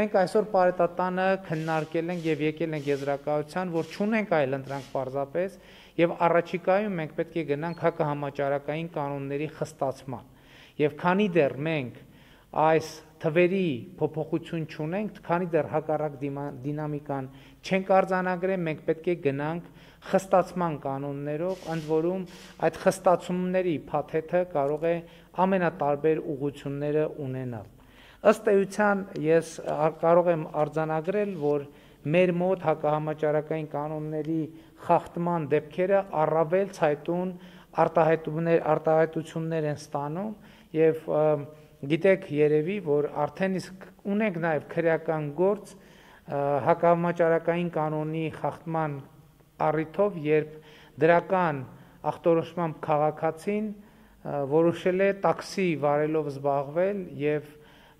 Մենք այսօր պարետատանը քննարկել ենք եւ եկել ենք եզրակացության, որ ճունենք այլ ընտրանք պարզապես եւ առաջիկայում մենք պետք է գնանք հակահամաճարակային կանոնների խստացման։ Եվ քանի դեռ մենք այս թվերի փոփոխություն չունենք, քանի դեռ հակառակ դինամիկան չենք արձանագրել, մենք պետք է գնանք խստացման կանոններով, ընդ որում այդ խստացումների փաթեթը կարող է ամենատարբեր ուղությունները ունենալ։ Ըստ էության ես կարող եմ արձանագրել, որ մեր մոտ հակահամաճարակային կանոնների խախտման դեպքերը առավել ցայտուն արտահայտումներ արտահայտություններ են ստանում եւ գիտեք երևի որ արդեն իսկ ունենք նաեւ քրեական գործ հակամաճարակային կանոնի խախտման առիթով երբ դրական ախտորոշմամբ քաղաքացին որոշել է տաքսի վարելով զբաղվել եւ և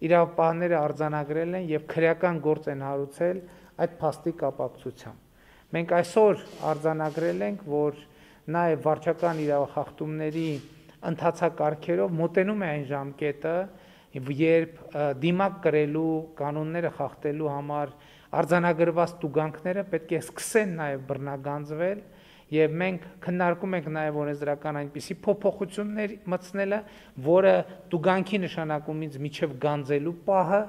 իրավապահները արձանագրել են եւ քրեական գործ են հարուցել այդ փաստի կապակցությամբ։ Մենք այսօր արձանագրել ենք, որ նաեւ վարչական իրավախախտումների ընդհանցակարգերով մոտենում է այն ժամկետը, երբ դիմակ կրելու կանոնները խախտելու համար արձանագրված տուգանքները պետք է սկսեն նաև բռնագանձվել եւ մենք քննարկում ենք նաեւ օրենսդրական այնպիսի փոփոխություններ մտցնելը, որը դուգանքի նշանակումից միջև գանձելու պահը,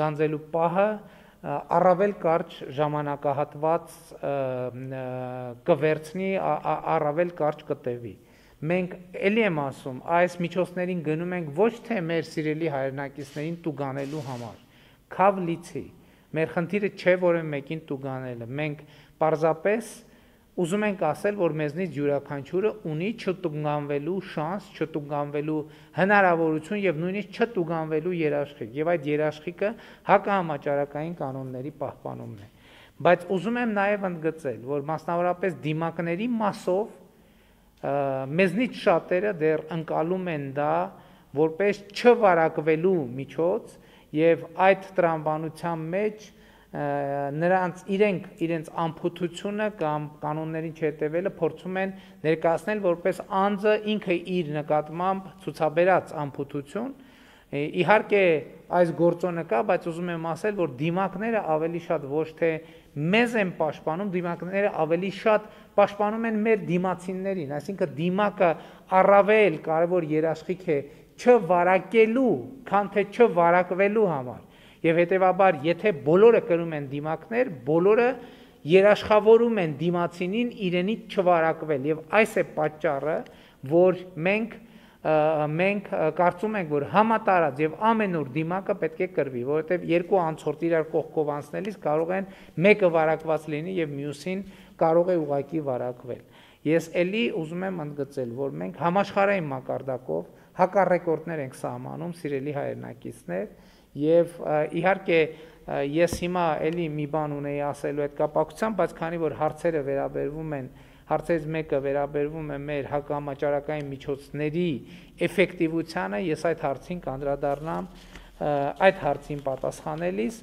գանձելու պահը առավել կարճ ժամանակահատված կվերցնի, առավել կարճ կտևի։ Մենք ելի եմ ասում, այս միջոցներին գնում ենք ոչ թե մեր սիրելի հայրենակիցներին տուգանելու համար, քավ լիցի։ Մեր խնդիրը չէ որը մեկին տուգանելը։ Մենք պարզապես Ուզում ենք ասել, որ մեզնից յուրաքանչյուրը ունի չտուգանվելու շանս, չտուգանվելու հնարավորություն եւ նույնիսկ չտուգանվելու երաշխիք։ Եվ այդ երաշխիքը հակահամաճարակային կանոնների պահպանումն է։ Բայց ուզում եմ նաեւ ընդգծել, որ մասնավորապես դիմակների մասով մեզնից շատերը դեռ ընկալում են դա որպես չվարակվելու միջոց եւ այդ տրամաբանության մեջ նրանց իրենք իրենց ամփոփությունը կամ կանոններին չհետևելը փորձում են ներկայացնել որպես անձը ինքը իր նկատմամբ ցուցաբերած ամփոփություն իհարկե այս գործոնը կա բայց ուզում եմ ասել որ դիմակները ավելի շատ ոչ թե մեզ են պաշտպանում դիմակները ավելի շատ պաշտպանում են մեր դիմացիներին այսինքն դիմակը առավել կարևոր երաշխիք է չվարակելու քան թե չվարակվելու համար եւ հետեւաբար եթե բոլորը կրում են դիմակներ, բոլորը երաշխավորում են դիմացինին իրենից չվարակվել եւ այս է պատճառը, որ մենք մենք կարծում ենք, որ համատարած եւ ամենուր դիմակը պետք է կրվի, որովհետեւ երկու անցորդ իրար կողքով անցնելիս կարող են մեկը վարակված լինի եւ մյուսին կարող է ուղակի վարակվել։ Ես էլի ուզում եմ ընդգծել, որ մենք համաշխարհային մակարդակով հակառեկորդներ ենք սահմանում, սիրելի հայրենակիցներ, Եվ իհարկե ես հիմա էլի մի բան ունեի ասելու այդ կապակցությամբ, բայց քանի որ հարցերը վերաբերվում են հարցերից մեկը վերաբերվում է մեր հակամաճարակային միջոցների էֆեկտիվությանը, ես այդ հարցին կանդրադառնամ այդ հարցին պատասխանելիս